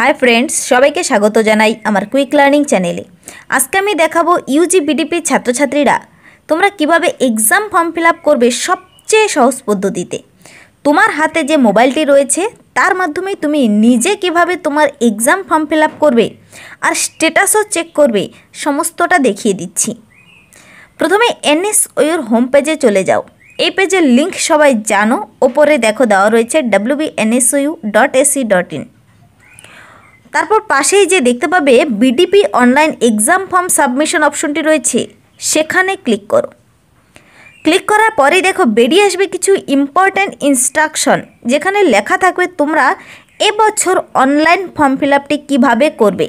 hi friends সবাইকে স্বাগত জানাই আমার কুইক লার্নিং চ্যানেলে আজকে আমি দেখাবো ইউজি বিডিপির ছাত্রছাত্রীরা তোমরা কিভাবে এক্সাম ফর্ম ফিল করবে সবচেয়ে সহজ পদ্ধতিতে তোমার হাতে যে মোবাইলটি রয়েছে তার মাধ্যমে তুমি নিজে কিভাবে তোমার এক্সাম ফর্ম ফিল করবে আর স্টেটাসও চেক করবে সমস্তটা দেখিয়ে দিচ্ছি প্রথমে এনএস হোম পেজে চলে যাও এই পেজের লিঙ্ক সবাই জানো ওপরে দেখো দেওয়া রয়েছে WBNSU dot AC dot in তারপর পাশেই যে দেখতে পাবে BDP online exam form submission অপশনটি রয়েছে সেখানে ক্লিক করো ক্লিক করার পরেই দেখো বেরিয়ে আসবে কিছু ইম্পর্ট্যান্ট ইনস্ট্রাকশন যেখানে লেখা থাকবে তোমরা এবছর অনলাইন ফর্ম ফিল আপটি কীভাবে করবে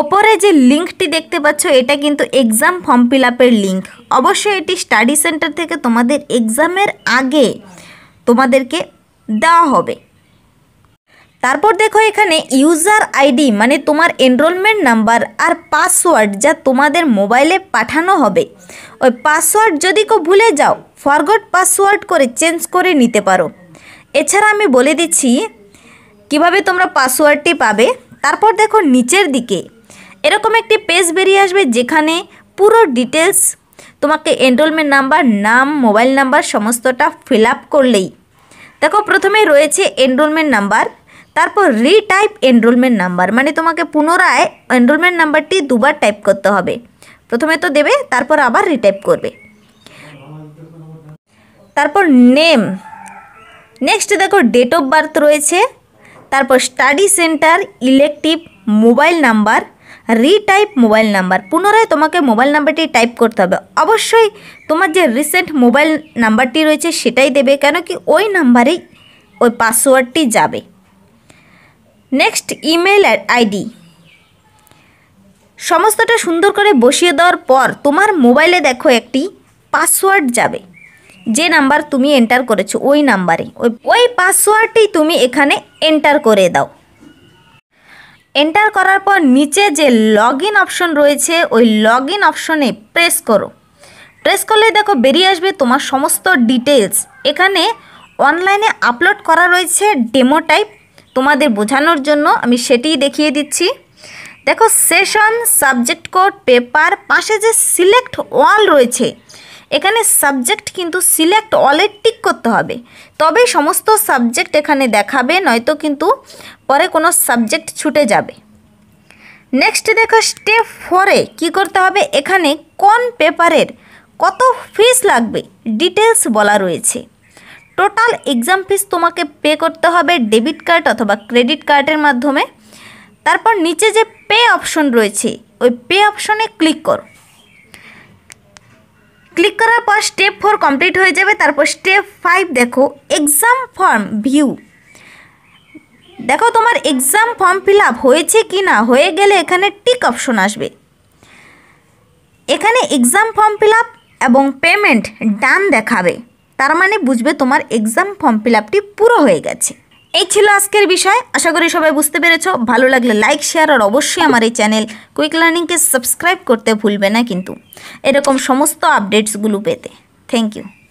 ওপরে যে লিঙ্কটি দেখতে পাচ্ছ এটা কিন্তু এক্সাম ফর্ম ফিল আপের লিঙ্ক অবশ্যই এটি স্টাডি সেন্টার থেকে তোমাদের এক্সামের আগে তোমাদেরকে দেওয়া হবে তারপর দেখো এখানে ইউজার আইডি মানে তোমার এনরোলমেন্ট নাম্বার আর পাসওয়ার্ড যা তোমাদের মোবাইলে পাঠানো হবে ওই পাসওয়ার্ড যদি কেউ ভুলে যাও ফরগট পাসওয়ার্ড করে চেঞ্জ করে নিতে পারো এছাড়া আমি বলে দিচ্ছি কিভাবে তোমরা পাসওয়ার্ডটি পাবে তারপর দেখো নিচের দিকে এরকম একটি পেজ বেরিয়ে আসবে যেখানে পুরো ডিটেলস তোমাকে এনরোলমেন্ট নাম্বার নাম মোবাইল নাম্বার সমস্তটা ফিল আপ করলেই দেখো প্রথমে রয়েছে এনরোলমেন্ট নাম্বার তারপর রিটাইপ এনরোলমেন্ট নাম্বার মানে তোমাকে পুনরায় এনরোলমেন্ট নাম্বারটি দুবার টাইপ করতে হবে প্রথমে তো দেবে তারপর আবার রিটাইপ করবে তারপর নেম নেক্সট দেখো ডেট অফ বার্থ রয়েছে তারপর study centre elective mobile number retype mobile number পুনরায় তোমাকে মোবাইল নাম্বারটি টাইপ করতে হবে অবশ্যই তোমার যে রিসেন্ট মোবাইল নাম্বারটি রয়েছে সেটাই দেবে কেন কি ওই নাম্বারেই ওই পাসওয়ার্ডটি যাবে নেক্সট ইমেল আইডি সমস্তটা সুন্দর করে বসিয়ে দেওয়ার পর তোমার মোবাইলে দেখো একটি পাসওয়ার্ড যাবে যে নাম্বার তুমি এন্টার করেছো ওই নাম্বারে ওই ওই পাসওয়ার্ডটি তুমি এখানে এন্টার করে দাও এন্টার করার পর নিচে যে লগ ইন অপশন রয়েছে ওই লগ ইন অপশনে প্রেস করো প্রেস করলে দেখো বেরিয়ে আসবে তোমার সমস্ত ডিটেলস এখানে অনলাইনে আপলোড করা রয়েছে ডেমো টাইপ তোমাদের বোঝানোর জন্য আমি সেটিই দেখিয়ে দিচ্ছি দেখো সেশন সাবজেক্ট কোড পেপার পাশে যে সিলেক্ট অল রয়েছে এখানে সাবজেক্ট কিন্তু সিলেক্ট অলে টিক করতে হবে তবে সমস্ত সাবজেক্ট এখানে দেখাবে নয়তো কিন্তু পরে কোনো সাবজেক্ট ছুটে যাবে নেক্সট দেখো স্টেপ ফোরে কি করতে হবে এখানে কোন পেপারের কত ফিস লাগবে ডিটেলস বলা রয়েছে টোটাল এক্সাম ফিস তোমাকে পে করতে হবে ডেবিট কার্ড অথবা ক্রেডিট কার্ডের মাধ্যমে তারপর নিচে যে পে অপশন রয়েছে ওই পে অপশনে ক্লিক করো ক্লিক করার পর স্টেপ ফোর কমপ্লিট হয়ে যাবে তারপর স্টেপ ফাইভ দেখো এক্সাম ফর্ম ভিউ দেখো তোমার এক্সাম ফর্ম ফিল আপ হয়েছে কি না হয়ে গেলে এখানে টিক অপশন আসবে এখানে এক্সাম ফর্ম ফিল আপ এবং পেমেন্ট ডান দেখাবে তার মানে বুঝবে তোমার এক্সাম ফর্ম ফিল আপটি পুরো হয়ে গেছে এই ছিল আজকের বিষয় আশা করি সবাই বুঝতে পেরেছ ভালো লাগলে লাইক শেয়ার আর অবশ্যই আমার এই চ্যানেল কুইক লার্নিংকে সাবস্ক্রাইব করতে ভুলবে না কিন্তু এরকম সমস্ত আপডেটসগুলো পেতে থ্যাংক ইউ